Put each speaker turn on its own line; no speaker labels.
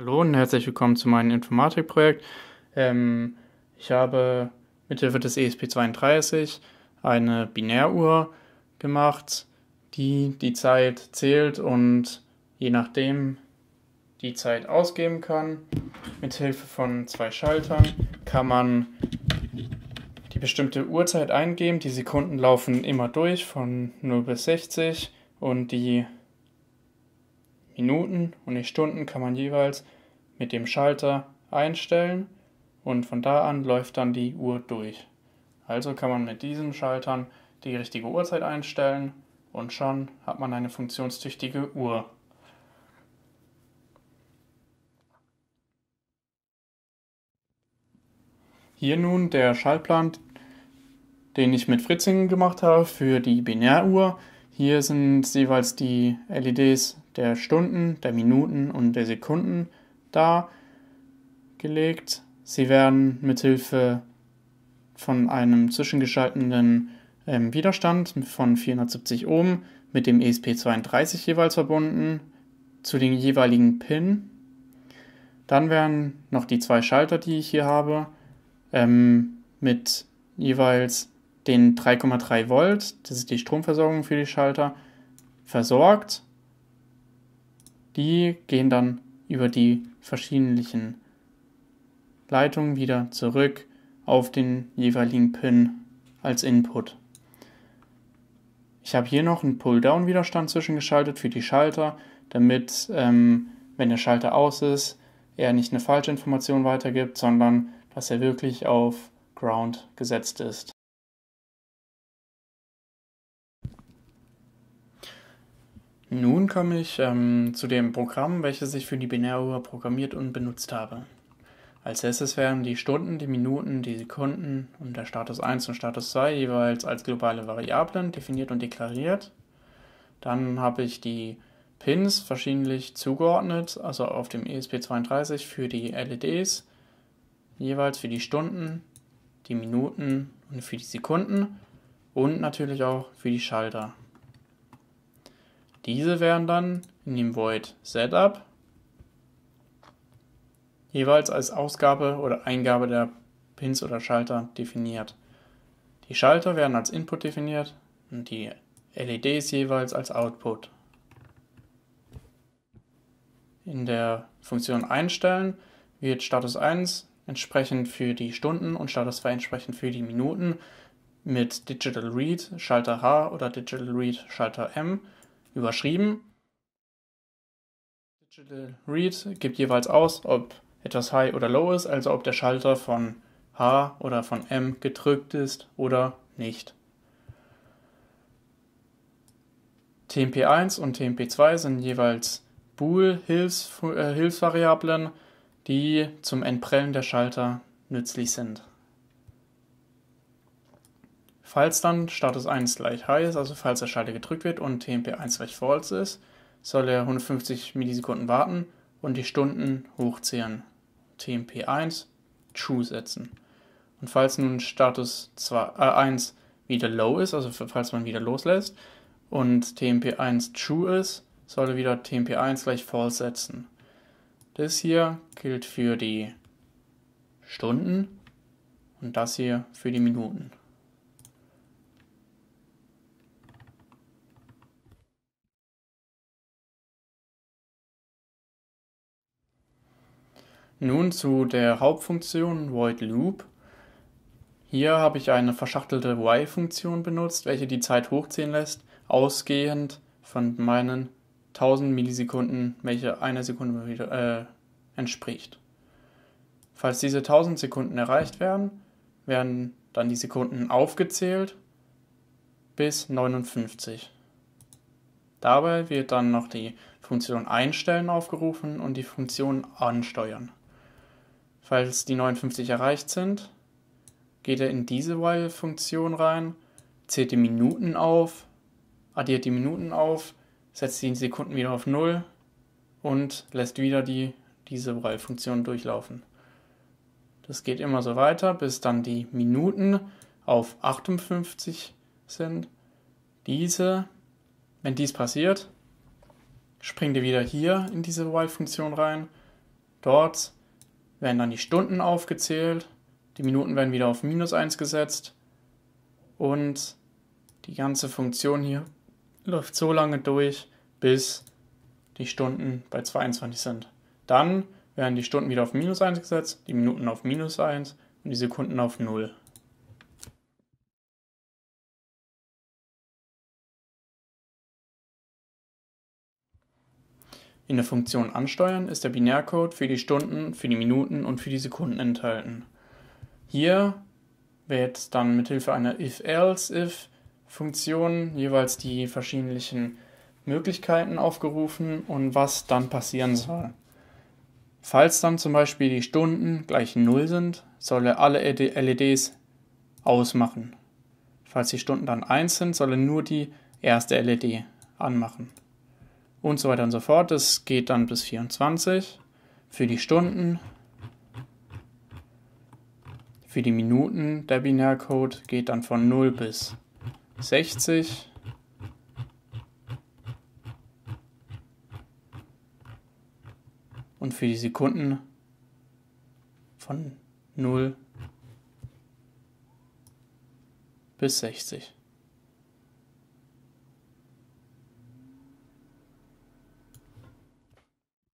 Hallo und herzlich willkommen zu meinem Informatikprojekt. Ähm, ich habe mithilfe des ESP32 eine Binäruhr gemacht, die die Zeit zählt und je nachdem die Zeit ausgeben kann. Mithilfe von zwei Schaltern kann man die bestimmte Uhrzeit eingeben. Die Sekunden laufen immer durch von 0 bis 60 und die Minuten und die Stunden kann man jeweils mit dem Schalter einstellen und von da an läuft dann die Uhr durch. Also kann man mit diesen Schaltern die richtige Uhrzeit einstellen und schon hat man eine funktionstüchtige Uhr. Hier nun der Schaltplan, den ich mit Fritzingen gemacht habe für die Binäruhr. Hier sind jeweils die LEDs der Stunden, der Minuten und der Sekunden dargelegt. Sie werden mithilfe von einem zwischengeschalteten ähm, Widerstand von 470 Ohm mit dem ESP32 jeweils verbunden zu den jeweiligen Pin. Dann werden noch die zwei Schalter, die ich hier habe, ähm, mit jeweils den 3,3 Volt, das ist die Stromversorgung für die Schalter, versorgt. Die gehen dann über die verschiedenen Leitungen wieder zurück auf den jeweiligen Pin als Input. Ich habe hier noch einen Pull-Down-Widerstand zwischengeschaltet für die Schalter, damit, ähm, wenn der Schalter aus ist, er nicht eine falsche Information weitergibt, sondern dass er wirklich auf Ground gesetzt ist. Nun komme ich ähm, zu dem Programm, welches ich für die Binäruhr programmiert und benutzt habe. Als erstes werden die Stunden, die Minuten, die Sekunden und der Status 1 und Status 2 jeweils als globale Variablen definiert und deklariert. Dann habe ich die Pins verschiedentlich zugeordnet, also auf dem ESP32 für die LEDs, jeweils für die Stunden, die Minuten und für die Sekunden und natürlich auch für die Schalter. Diese werden dann in dem Void Setup jeweils als Ausgabe oder Eingabe der Pins oder Schalter definiert. Die Schalter werden als Input definiert und die LEDs jeweils als Output. In der Funktion Einstellen wird Status 1 entsprechend für die Stunden und Status 2 entsprechend für die Minuten mit Digital Read Schalter H oder Digital Read Schalter M überschrieben. Digital Read gibt jeweils aus, ob etwas High oder Low ist, also ob der Schalter von H oder von M gedrückt ist oder nicht. TMP1 und TMP2 sind jeweils Bool-Hilfsvariablen, -Hilfs äh, die zum Entprellen der Schalter nützlich sind. Falls dann Status 1 gleich High ist, also falls der Schalter gedrückt wird und TMP 1 gleich False ist, soll er 150 Millisekunden warten und die Stunden hochziehen. TMP 1 True setzen. Und falls nun Status 2, äh, 1 wieder Low ist, also falls man wieder loslässt und TMP 1 True ist, soll er wieder TMP 1 gleich False setzen. Das hier gilt für die Stunden und das hier für die Minuten. Nun zu der Hauptfunktion Void Loop. Hier habe ich eine verschachtelte y funktion benutzt, welche die Zeit hochziehen lässt, ausgehend von meinen 1000 Millisekunden, welche einer Sekunde wieder, äh, entspricht. Falls diese 1000 Sekunden erreicht werden, werden dann die Sekunden aufgezählt bis 59. Dabei wird dann noch die Funktion Einstellen aufgerufen und die Funktion Ansteuern. Falls die 59 erreicht sind, geht er in diese while-Funktion rein, zählt die Minuten auf, addiert die Minuten auf, setzt die Sekunden wieder auf 0 und lässt wieder die, diese while-Funktion durchlaufen. Das geht immer so weiter, bis dann die Minuten auf 58 sind. Diese, wenn dies passiert, springt ihr wieder hier in diese while-Funktion rein. Dort werden dann die Stunden aufgezählt, die Minuten werden wieder auf minus 1 gesetzt und die ganze Funktion hier läuft so lange durch, bis die Stunden bei 22 sind. Dann werden die Stunden wieder auf minus 1 gesetzt, die Minuten auf minus 1 und die Sekunden auf 0. In der Funktion ansteuern ist der Binärcode für die Stunden, für die Minuten und für die Sekunden enthalten. Hier wird dann mithilfe einer if-else-if-Funktion jeweils die verschiedenen Möglichkeiten aufgerufen und was dann passieren soll. Falls dann zum Beispiel die Stunden gleich 0 sind, soll er alle LEDs e ausmachen. Falls die Stunden dann 1 sind, soll er nur die erste LED anmachen und so weiter und so fort. Das geht dann bis 24 für die Stunden. Für die Minuten der Binärcode geht dann von 0 bis 60. Und für die Sekunden von 0 bis 60.